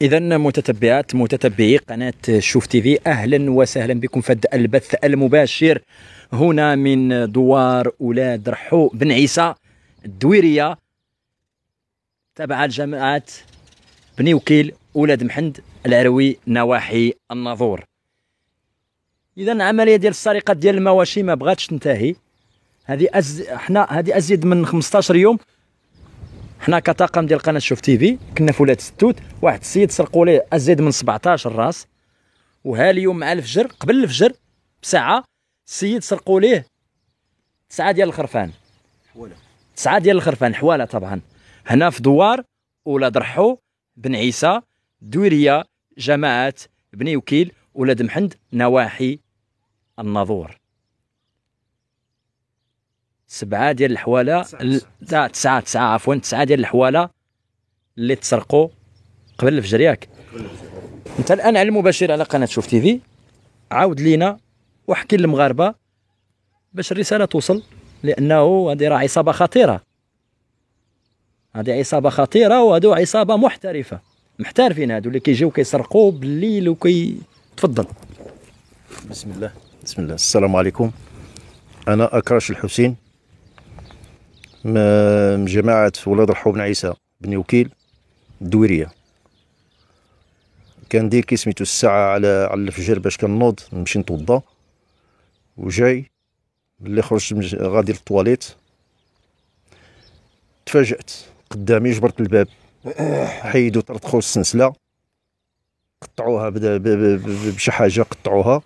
اذا متتبعات متتبعي قناه شوف تي في اهلا وسهلا بكم في البث المباشر هنا من دوار اولاد رحو بن عيسى الدويريه تبع لجماعه بني وكيل اولاد محند العروي نواحي الناظور اذا العمليه ديال السرقه ديال المواشي ما بغاتش تنتهي هذه أز... حنا هذه ازيد من 15 يوم حنا كطاقم ديال قناه شوف تي في كنا في ولاد ستوت واحد السيد سرقوا ليه ازيد من 17 راس وها اليوم مع الفجر قبل الفجر بساعه السيد سرقوا ليه تسعه ديال الخرفان حواله تسعه ديال الخرفان حواله طبعا هنا في دوار ولاد رحو بن عيسى دويريه جماعات بني وكيل ولاد محند نواحي الناظور سبعه ديال الحواله لا تسعه تسعه عفوا تسعه ديال الحواله اللي تسرقوا قبل الفجر ياك انت الان على المباشر على قناه شوف تي في عاود لينا وحكي للمغاربه باش الرساله توصل لانه هذه راه عصابه خطيره هذه عصابه خطيره وهذو عصابه محترفه محترفين هادو اللي كيجيو كيسرقوا بالليل وكي تفضل بسم الله بسم الله السلام عليكم انا اكرش الحسين من جماعة ولاد رحو بن عيسى بن وكيل الدويرية كندير كي سميتو الساعة على على الفجر باش كنوض نمشي نتوضا وجاي ملي خرجت غادي للطواليت تفاجأت قدامي جبرت الباب طرد طرطخوا السنسلة قطعوها بشي حاجة قطعوها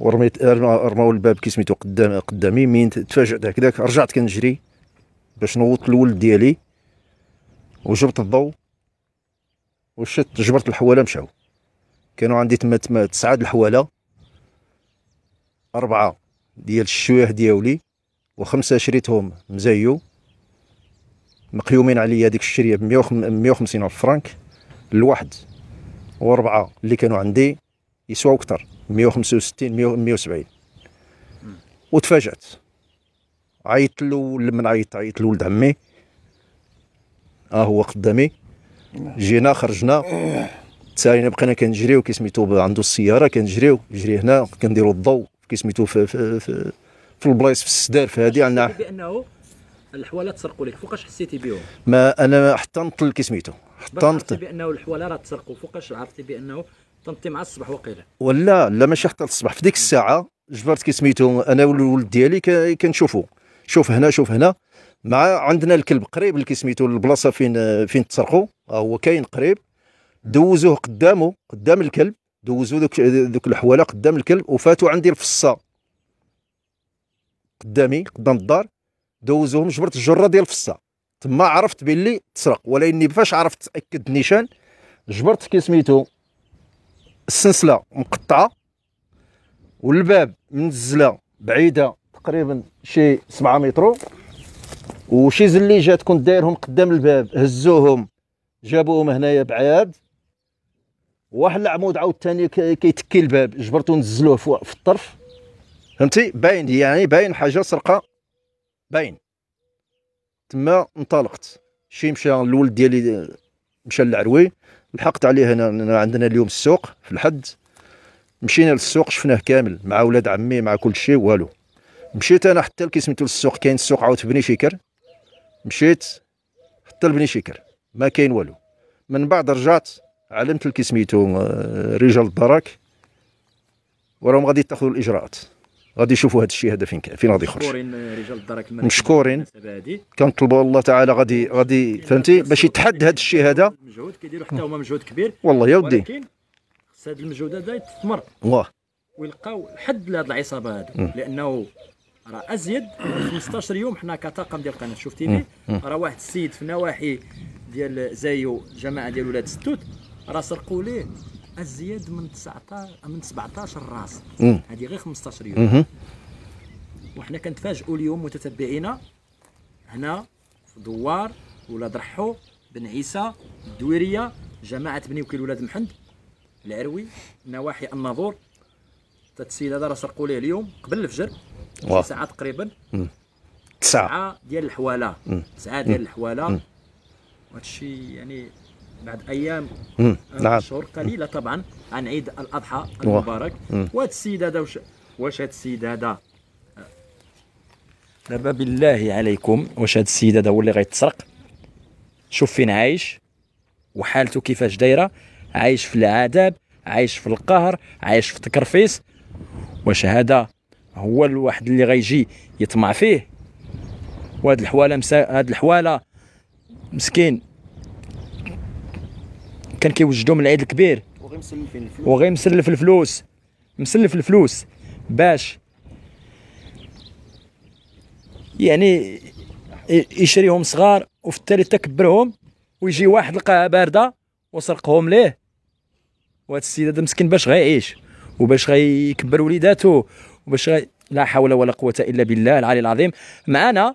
ورميت رماو الباب كي سميتو قدام قدامي مين تفاجأت هكذاك رجعت كنجري باش نوضت الولد ديالي وجبت الضو وشت جبرت الحواله مشاو كانوا عندي تما تما تسعه الحواله اربعه ديال الشواه دياولي وخمسه شريتهم مزيو مقيومين عليا ديك الشريه ب 150 الف فرانك الواحد واربعه اللي كانوا عندي يسواو اكثر 165 170 وتفاجات عيط له لمن عيط عيط لولد عمي ها اه، هو قدامي جينا خرجنا تاينا بقينا كنجريو كي سميتو عنده السياره كنجريو جري هنا كنديروا الضو كي سميتو في في في, في البلايص في السدار في هذه عندنا بانه الحوالات سرقوا لك فوقاش حسيتي بهم ما انا حتى نطل كي سميتو حتى نطل بانه الحواله راه تسرقوا فوقاش عرفتي بانه تنطي مع الصباح وقيله ولا لا ماشي حتى الصباح في ديك الساعه جبرت كي سميتو انا والولد ديالي كنشوفوا شوف هنا شوف هنا مع عندنا الكلب قريب اللي كيسميتو البلاصه فين فين تسرقوا آه، هو كاين قريب دوزوه قدامه قدام الكلب دوزو دوك دوك الحواله قدام الكلب وفاتوا عندي الفصه قدامي قدام الدار دوزوهم جبرت الجره ديال الفصه تما عرفت باللي تسرق ولكن فاش عرفت تاكد النيشان جبرت كي سميتو السنسله مقطعه والباب منزله بعيده تقريبا شي 7 متر وشي زليجات كنت دايرهم قدام الباب هزوهم جابوهم هنايا بعاد واحد العمود عاوتاني كيتكي الباب جبرتو نزلوه في الطرف فهمتي باين يعني باين حاجه سرقه باين تما انطلقت شي مشى الولد ديالي مشى للعروي لحقت عليه هنا عندنا اليوم السوق في الحد مشينا للسوق شفناه كامل مع ولاد عمي مع كل شيء والو مشيت انا حتى لكي سميتو السوق كاين السوق عاود في بني شكر مشيت حتى لبني شكر ما كاين والو من بعد رجعت علمت لكي سميتو آه، رجال الدراك وراهم غادي يتخذوا الاجراءات غادي يشوفوا هذا الشيء هذا فين فين غادي يخرج مشكورين آه، رجال الدرك مشكورين كنطلبوا الله تعالى غادي غادي فهمتي باش يتحد هذا الشيء هذا مجهود كيديروا حتى هما مجهود كبير والله يا ودي ولكن خص هذا المجهود هذا يتثمر واه ويلقاو حد لهذ العصابه هذا لانه راه ازيد 15 يوم حنا كطاقم ديال القناه شفتيني راه واحد السيد في نواحي ديال زايو جماعه ديال ولاد ستوت راه سرقوا ليه ازيد من 19 من 17 راس هذه غير 15 يوم وحنا كنتفاجئوا اليوم متتبعينا هنا في دوار ولاد رحو بن عيسى الدويريه جماعه بني وكيل ولاد محند العروي نواحي الناظور هذا السيد هذا راه سرقوا ليه اليوم قبل الفجر ساعه تقريبا تسعه ديال الحواله تسعه ديال الحواله وهادشي يعني بعد ايام آه، نعم شهور قليله طبعا عن عيد الاضحى المبارك وهاد السيد هذا واش واش هاد السيد هذا آه. دابا بالله عليكم واش هاد السيد هذا هو اللي غيتسرق شوف فين عايش وحالته كيفاش دايره عايش في العذاب عايش في القهر عايش في التكرفيس واش هذا هو الواحد اللي غيجي يطمع فيه وهاد الحواله مسا... هاد الحواله مسكين كان كيوجدو من العيد الكبير وغير مسلف الفلوس وغير مسلف الفلوس مسلف الفلوس باش يعني يشريهم صغار وفي التالي تكبرهم ويجي واحد لقاها بارده وسرقهم ليه وهاد السيد هذا مسكين باش غيعيش وباش غيكبر وليداتو باش لا حول ولا قوه الا بالله العلي العظيم معنا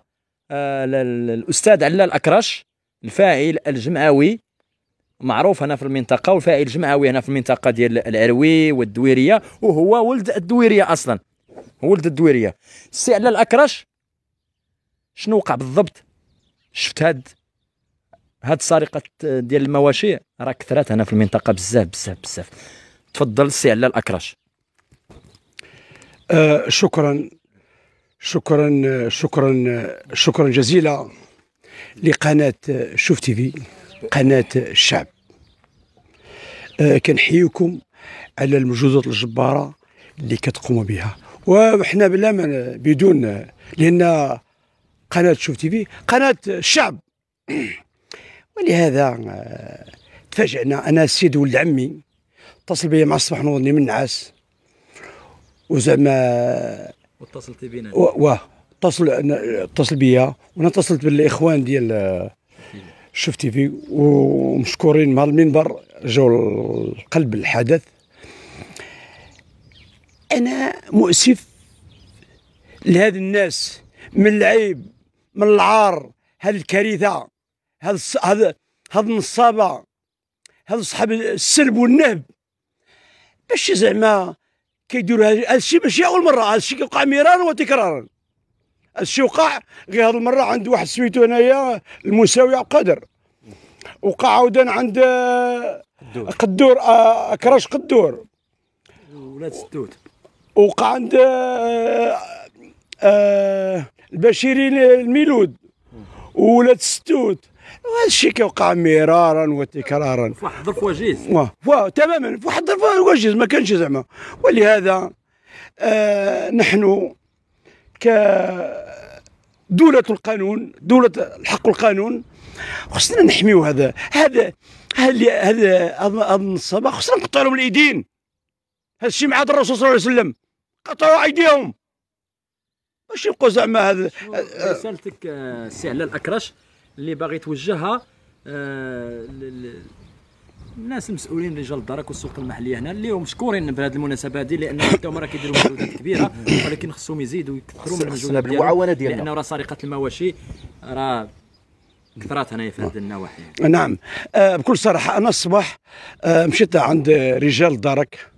آه، الاستاذ علال الاكرش الفاعل الجمعوي معروف هنا في المنطقه والفاعل الجمعوي هنا في المنطقه ديال العروي والدويريه وهو ولد الدويريه اصلا ولد الدويريه السي علال الاكرش شنو وقع بالضبط شفت هاد هاد السرقه آه، ديال المواشي راه كثرات هنا في المنطقه بزاف بزاف بزاف تفضل السي علال الاكرش شكرا شكرا شكرا شكرا جزيلا لقناة شوف تي في قناة الشعب آه، كنحييكم على المجهودات الجبارة اللي كتقوموا بها وحنا بلا ما بدون لأن قناة شوف تي في قناة الشعب ولهذا آه، تفاجئنا أنا السيد ولد عمي اتصل بي مع الصباح نوضني من نعاس وزعما واتصلتي بنا واه اتصل اتصل بيا وانا اتصلت بالاخوان ديال شوف تي في ومشكورين مع المنبر جاو لقلب الحدث انا مؤسف لهذ الناس من العيب من العار هذه الكارثه هذا هذا هذا النصابه هذا صحاب السلب والنهب باش زعما كيديروا هذا الشيء ماشي اول مره هذا الشيء كيوقع مرارا وتكرارا الشيء وقع غير هذه المره عند واحد سميتو هنايا المساوي عبد القادر وقع عاودا عند قدور, قدور آه، كراش قدور ولاد ستوت وقع عند آه، آه، البشيرين البشيري الميلود ولاد ستوت وهذا الشيء كيوقع مرارا وتكرارا فواحد الظرف وجيز واه تماما فواحد الظرف وجيز ما كانش زعما ولهذا آه نحن دولة القانون دولة الحق والقانون خصنا نحميو هذا هذا هذا هذا هذا النصابة خصنا نقطعوا لهم الايدين هذا الشيء مع الرسول صلى الله عليه وسلم قطعوا ايديهم ماشي يبقوا زعما هذا رسالتك آه، سي على الاكرش اللي باغي توجهها آه، الناس المسؤولين رجال الدرك والسلطه المحليه هنا اللي هم مشكورين بهذه المناسبه هذه لان حتى هما راه كيديروا مجهودات كبيره ولكن خصهم يزيدوا يكثروا من المجهودات بالمعاونه ديالهم لانه راه سرقه المواشي راه كثرات هنايا في هذه النواحي نعم آه بكل صراحه انا الصباح آه مشيت عند رجال الدرك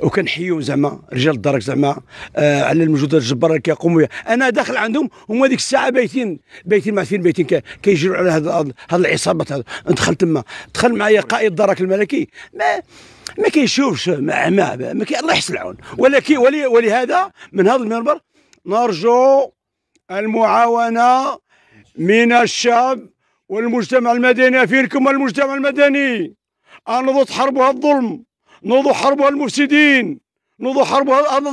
وكنحيو زعما رجال الدرك زعما آه على المجهودات الجباره اللي كيقوموا انا داخل عندهم هما ديك الساعه بايتين بايتين معتين بايتين كيجروا على هاد هاد العصابات هاد تما دخل معايا قائد الدرك الملكي ما ما كيشوفش ما ما, ما كي الله يحسن العون ولكن ولي ولهذا من هذا المنبر نرجو المعاونه من الشعب والمجتمع المدني فيكم المجتمع المدني ان تحاربوا الظلم نوضوا حربوا المفسدين نوضوا حربوا الارض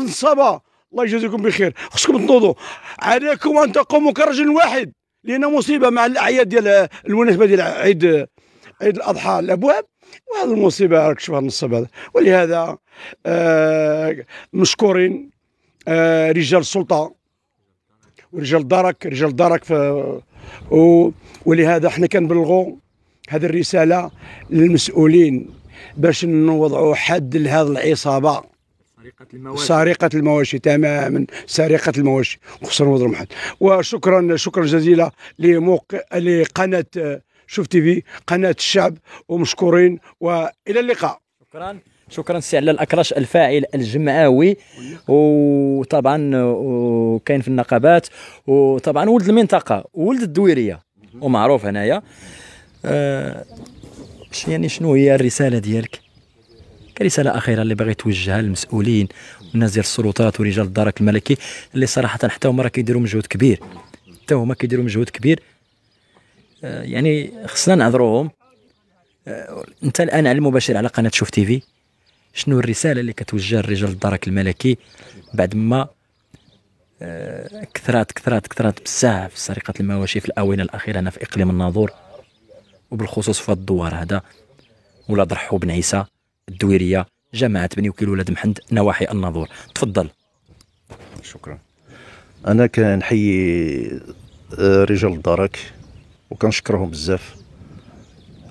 الله يجازيكم بخير خصكم تنوضوا عليكم ان تقوموا كرجل واحد لان مصيبه مع الاعياد ديال المناسبه ديال عيد عيد الاضحى الابواب وهذه المصيبه راك تشوفها النصب هذا ولهذا آه مشكورين آه رجال السلطه ورجال الدرك رجال الدرك ولهذا احنا كنبلغوا هذه الرساله للمسؤولين باش نوضعوا حد لهذه العصابه سرقه المواشي سرقه المواشي تماما سرقه المواشي خصنا نوضعوا حد وشكرا شكرا جزيلا لموقع لقناه شوف تي في قناه الشعب ومشكورين والى اللقاء شكرا شكرا سي على الاكرش الفاعل الجمعاوي وطبعا وكاين في النقابات وطبعا ولد المنطقه ولد الدويريه ومعروف هنايا أه يعني شنو هي الرساله ديالك كرساله اخيره اللي باغي توجهها للمسؤولين والناس ديال السلطات ورجال الدرك الملكي اللي صراحه حتى هما راه كيديروا مجهود كبير حتى هما كيديروا مجهود كبير آه، يعني خصنا نعذروهم آه، انت الان على المباشر على قناه شوف تي في شنو الرساله اللي كتوجه لرجال الدرك الملكي بعد ما آه، كثرات كثرات كثرات بزاف سرقه المواشي في الاونه الاخيره هنا في اقليم الناظور وبالخصوص في الدوار هذا ولاد رحو بن عيسى الدويريه جماعه بني وكيل ولاد محمد نواحي الناظور تفضل شكرا انا كنحيي آه، رجال الدرك وكنشكرهم بزاف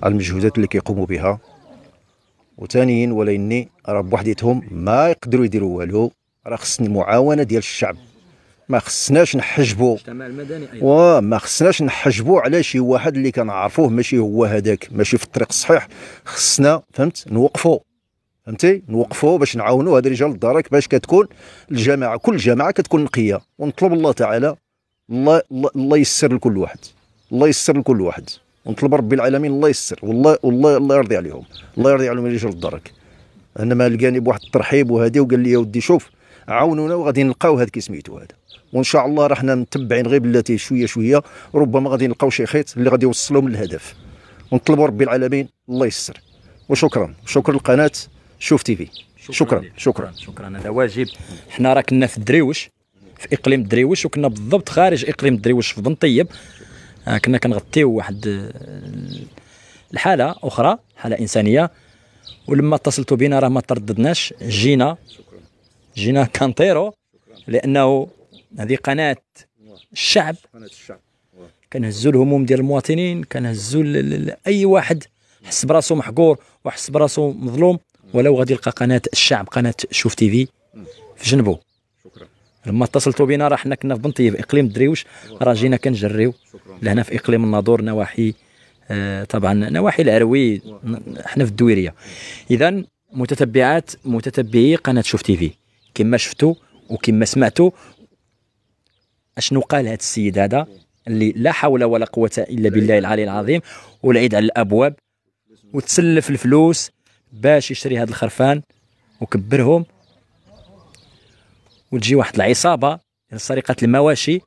على المجهودات اللي كيقوموا بها ولا اني راه بوحديتهم ما يقدروا يديروا والو راه خصني المعاونه ديال الشعب ما خصناش نحجبوا اه ما خصناش نحجبوا على شي واحد اللي كنعرفوه ماشي هو هذاك ماشي في الطريق الصحيح خصنا فهمت نوقفوا فهمتي نوقفوا باش نعاونوا هاد رجال الدرك باش كتكون الجماعه كل جماعه كتكون نقيه ونطلب الله تعالى الله الله ييسر لكل واحد الله ييسر لكل واحد ونطلب ربي العالمين الله ييسر والله والله الله يرضي عليهم الله يرضي عليهم رجال الدرك انا ما لقاني بواحد الترحيب وهادي وقال لي يا ودي شوف عاونونا وغادي نلقاو هذا كي سميتو هذا وان شاء الله راه حنا متبعين غير بلاتي شويه شويه ربما غادي نلقاو شي خيط اللي غادي يوصلهم للهدف ونطلبوا ربي العالمين الله يسر وشكرا شكرا للقناه شوف تي في شكرا شكرا شكرا, هذا واجب حنا راه كنا في الدريوش في اقليم الدريوش وكنا بالضبط خارج اقليم الدريوش في بن طيب آه، كنا كنغطيو واحد آه، الحاله اخرى حاله انسانيه ولما اتصلتوا بنا راه ما ترددناش جينا جينا كانتيرو لانه هذه قناه الشعب قناه الشعب كنهزوا الهموم ديال المواطنين كنهزوا اي واحد حس براسو محقور وحس براسو مظلوم ولو غادي يلقى قناه الشعب قناه شوف تي في في جنبه شكرا لما اتصلتوا بنا راه حنا كنا في بنطيب اقليم الدريوش راه جينا كنجريو لهنا في اقليم الناظور نواحي آه طبعا نواحي العروي حنا في الدويريه اذا متتبعات متتبعي قناه شوف تي في كما شفتو وكما سمعتو اشنو قال هذا السيد هذا اللي لا حول ولا قوه الا بالله العلي العظيم والعيد على الابواب وتسلف الفلوس باش يشري هذا الخرفان وكبرهم وتجي واحد العصابه سرقه المواشي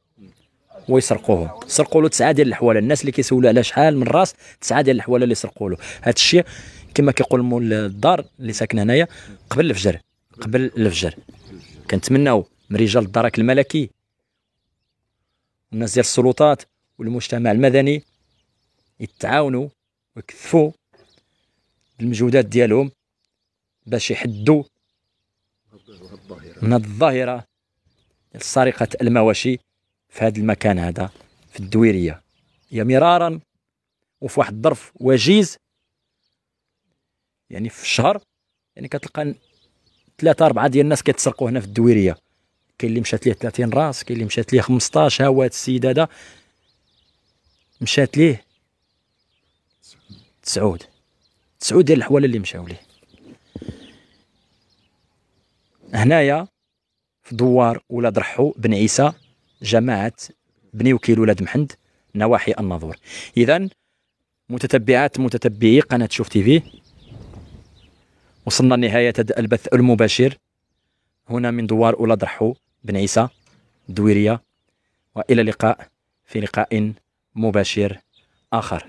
ويسرقوهم سرقوا له تسعه ديال الحواله الناس اللي كيسولوا على شحال من راس تسعه ديال الحواله اللي سرقوا له هذا الشيء كما كيقول مول الدار اللي ساكن هنايا قبل الفجر قبل الفجر كنتمناو من رجال الدرك الملكي والناس ديال السلطات والمجتمع المدني يتعاونوا ويكثفوا المجهودات ديالهم باش يحدوا من الظاهره سرقه المواشي في هذا المكان هذا في الدويريه هي مرارا وفي واحد الظرف وجيز يعني في الشهر يعني كتلقى ثلاثه اربعه ديال الناس كيتسرقوا هنا في الدويريه كاين اللي مشات ليه 30 راس كاين اللي مشات ليه 15 ها هو هذا السيد هذا مشات ليه تسعود تسعود ديال الحواله اللي مشاو ليه هنايا في دوار ولاد رحو بن عيسى جماعه بني وكيل ولاد محند نواحي الناظور اذا متتبعات متتبعي قناه شوف تي في وصلنا لنهاية البث المباشر هنا من دوار أولاد رحو بن عيسى دويرية وإلى اللقاء في لقاء مباشر آخر